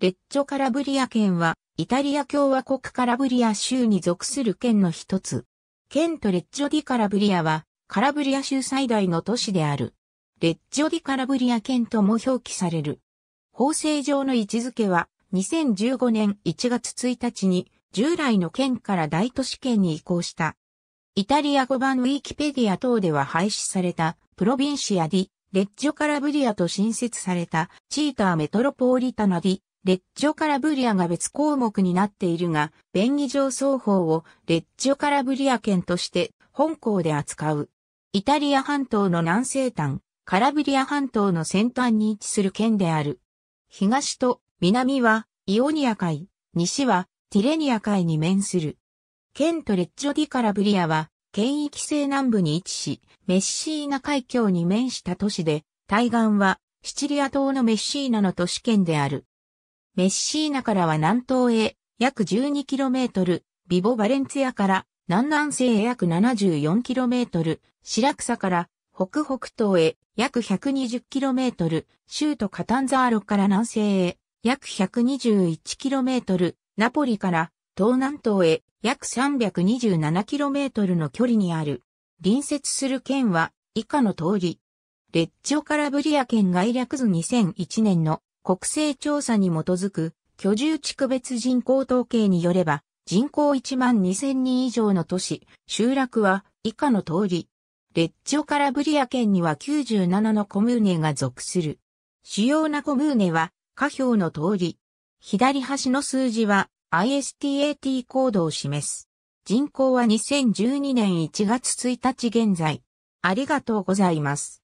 レッチョカラブリア県は、イタリア共和国カラブリア州に属する県の一つ。県とレッジョディカラブリアは、カラブリア州最大の都市である。レッジョディカラブリア県とも表記される。法制上の位置づけは、2015年1月1日に、従来の県から大都市圏に移行した。イタリア語版ウィキペディア等では廃止された、プロビンシアディ、レッジョカラブリアと新設された、チーターメトロポーリタナディ、レッジョカラブリアが別項目になっているが、便宜上双方をレッジョカラブリア県として本校で扱う。イタリア半島の南西端、カラブリア半島の先端に位置する県である。東と南はイオニア海、西はティレニア海に面する。県とレッジョディカラブリアは、県域西南部に位置し、メッシーナ海峡に面した都市で、対岸はシチリア島のメッシーナの都市圏である。メッシーナからは南東へ約 12km、ビボ・バレンツィアから南南西へ約 74km、シラクサから北北東へ約 120km、州都カタンザーロから南西へ約 121km、ナポリから東南東へ約 327km の距離にある。隣接する県は以下の通り。レッジョ・カラブリア県外略図2001年の国勢調査に基づく居住地区別人口統計によれば、人口1万2000人以上の都市、集落は以下の通り。レッチョカラブリア県には97のコムーネが属する。主要なコムーネは、下表の通り。左端の数字は ISTAT コードを示す。人口は2012年1月1日現在。ありがとうございます。